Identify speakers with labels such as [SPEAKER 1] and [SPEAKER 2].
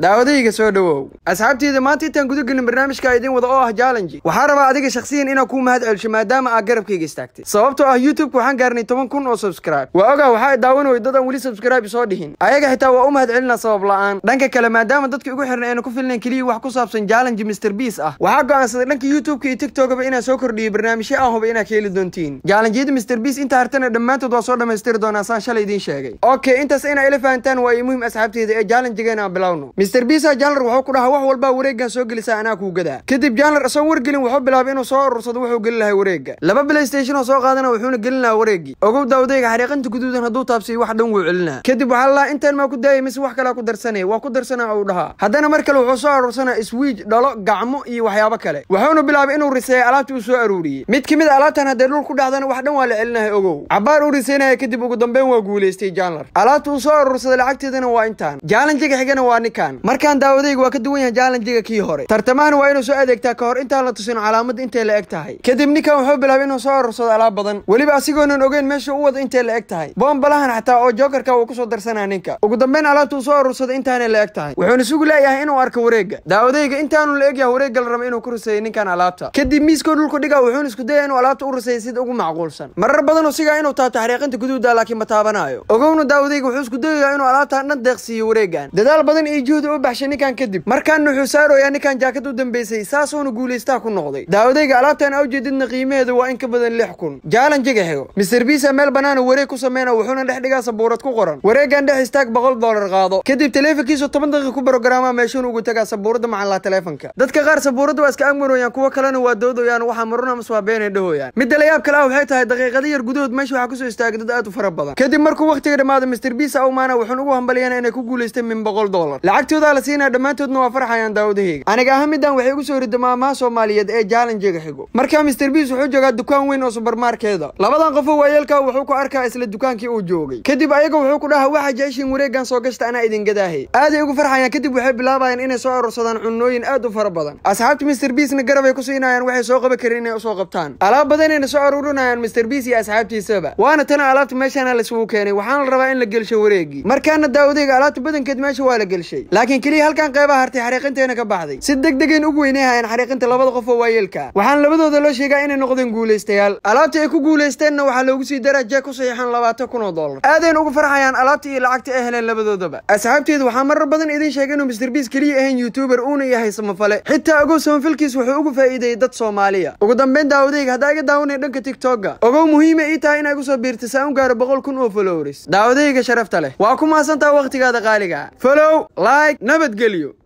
[SPEAKER 1] daawadahayga soo dhowow asxaabtiyda maanta intaan gudagelin barnaamijka idiin wada oo ah jallenji waxaa rabaa adiga shakhsiyan inaan ku mahad celisho maadaama aad garabkayga istaagtay sababtoo ah youtubeka waxaan gaarnay toban kun oo subscribe waa ogaa waxaa daawan way dadaan weli subscribe soo dhihin ayaga xitaa waa u mahad celinaa sabab la-aan dhanka kale maadaama dadka igu xirna ayna ku filnayn keliya wax ku saabsan jallenji mister biis ah waxaa go-aansaday dhanka youtubeka iyo tiktokaba inaan soo kordhiyo barnaamijyo aan huba inaad ka heli doontiin jaalanjiyada mister biis inta hartana dhammaantood waa soo dhammaystiri doonaa saan shalay idiin sheegay okay intaas inaa ila fahantaan waa ii muhim asxaabteeda ee jaalanjigeena aan bilowno mister bisa jaanlar wuxuu ku dhahaa wax walbaa wareeggaa soo gelisaa anaa kuu gadaa kadib jaanlar isagoo wargelin wuxuu bilaabay inuu soo urursado wuxuu gelin lahay wareegga laba blaystation oo soo qaadana wuxuuna gelin lahaa wareeggii ogow odayga xariiqinta guduudan hadduu taabsiyo wax dhan wuu celinaa kadib waxaa lahaa intaan maa ku daayay mise wax kalea ku darsanaya waa ku darsanaa uu dhahaa haddana mar kale wuxuu soo arursanaa iswiij dhalo gacmo iyo waxyaabo kale wuxuuna bilaabay inuu riseeya alaabtii uu soo aruuriyey mid ka mid a ah alaabtan haddee dhul ku dhacdana wax dhan waa la celinahay ogow cabaar uu riseynaya kadib ugu dambeyn waa guulaystay jaanlar alaabta uu soo arursaday lacagteedana waa intaan jaalan jaga xigana waa ninkan markaan daawadayga waa ka duwan yahay jaalanjiga kii hore tartamahan waa inuu soo adeegtaa ka hor intaan la tusin calaamadda intay la eg tahay kadib ninkan wuxuu bilaabay inuu soo arorsado alaab badan weliba asigoonan ogeyn meesha u wada intay la eg tahay boombalahan xataa oo jokarka uu kusoo darsanaa ninka ugu dambeyn uu soo arursaday intaanay la eg tahay wuxuuna isugu leeyahay inuu arka wareegga daawadayga intaanu la egyahay wareegga la raba inuu ku ruseeyey ninkan alaabta kadib miiskoo dhulku dhiga wuxuuna isku dayaya inuu alaabta u ruseeyay sida ugu macquulsan marar badanuu sigaa inuu taabto xariiqinta guduudda laakiin ma taabanaayo ogowna daawadayga wuxuu isku dayayaa inuu alaabtaan dhan deeqsiiyo wareeggan dadaal badan iyo juhud guud u baxshay ninkan kadib markaana wuxuu saarooyaa ninkan jaakad u dambeysay saasuuna guulaystaha ku noqday daawadayga alaabtan awjeedidna qiimaheeda waa in ka badan lix kun jaalan jiga xego mister biisa meel bannaana wareeg ku sameyna wuxuuna dhex dhigaa sabuurad ku qoran wareegan dhex istaag boqol doolar qaado kadib teleefankiisu toban daqiiq ku barogaraama meeshuuna ugu tagaa sabuuradda macallaa teleefanka dadka qaar sabuuradda waa iska angmarooyaan kuwo kalena waa doodayaan waxaa maruna maswaa beenay dhahooyaan midda la kale ah waxay tahay daqiiqada yar gudahood meesha waxaa kusoo istaagay dad aad u fara badan kadib markuu wakhtiga dhammaada mister biisa aumaana ah, wuxuun ugu hambaliyeen inay ku guulaystay min boqol doolar lacagtoodaa la siinaya dhammaantoodna waa farxayaan daawadahayga aniga aha midaan waxay ugu soo ridda maamaha soomaaliyeed ee jaalan xigo markaa mister biis wuxuu joogaa dukaan weyn oo subarmaarkeeda labadan qofo waayeelkaa ah wuxuu ku arkaa isla dukaankii uu joogay kadib ayaga wuxuu ku dhahaa waxaa jeceshiin wareegan soo gashta anaa idin gadaahay aaday ugu farxayaan kadib waxay bilaabayaan inay soo arursadaan cunnooyin aad u fara badan asxaabta mister biisna garab ay ku siinayaan waxay soo qaba karin inay usoo qabtaan alaab badanayna soo aruurinayaan mister biis iyo asxaabtiisaba waana tana alaabta meeshaana laisugu keenay waxaana la rabaa in la gelsho wareegii markaana daawadahiga alaabta badankeed meesha waa la gelshay laakiin keliya halkan qeybaha hartay xariiqinteena ka baxday si degdegayn ugu weynayhayeen xariiqinta labada qof oo waayeelka waxaan labadooda loo sheegaa inay noqdeen guulaystayaal alaabta ay ku guulaysteenna waxaa loogu sii daraja ku saxiixan labaatan kun oo dollar aadayna ugu farxayaan alaabta iyo lacagta ay heleen labadoodaba asxaabteedu waxaa marar badan idiin sheegay inuu mister biis keliya ahayn youtuber uuna yahay samafale xitaa ogow samafalkiis wuxuu ugu faa'iideeyey dad soomaaliya ugu dambeyn daawadayga haddaa iga daawanaya dhanka tiktoka ogow muhiima ii tahay inaa igu soo biirta saa u gaaro boqol kun oo followers daawadayga sharafta leh waa ku mahadsantaha wakhtigaada qaaligaa follow like nabadgelyo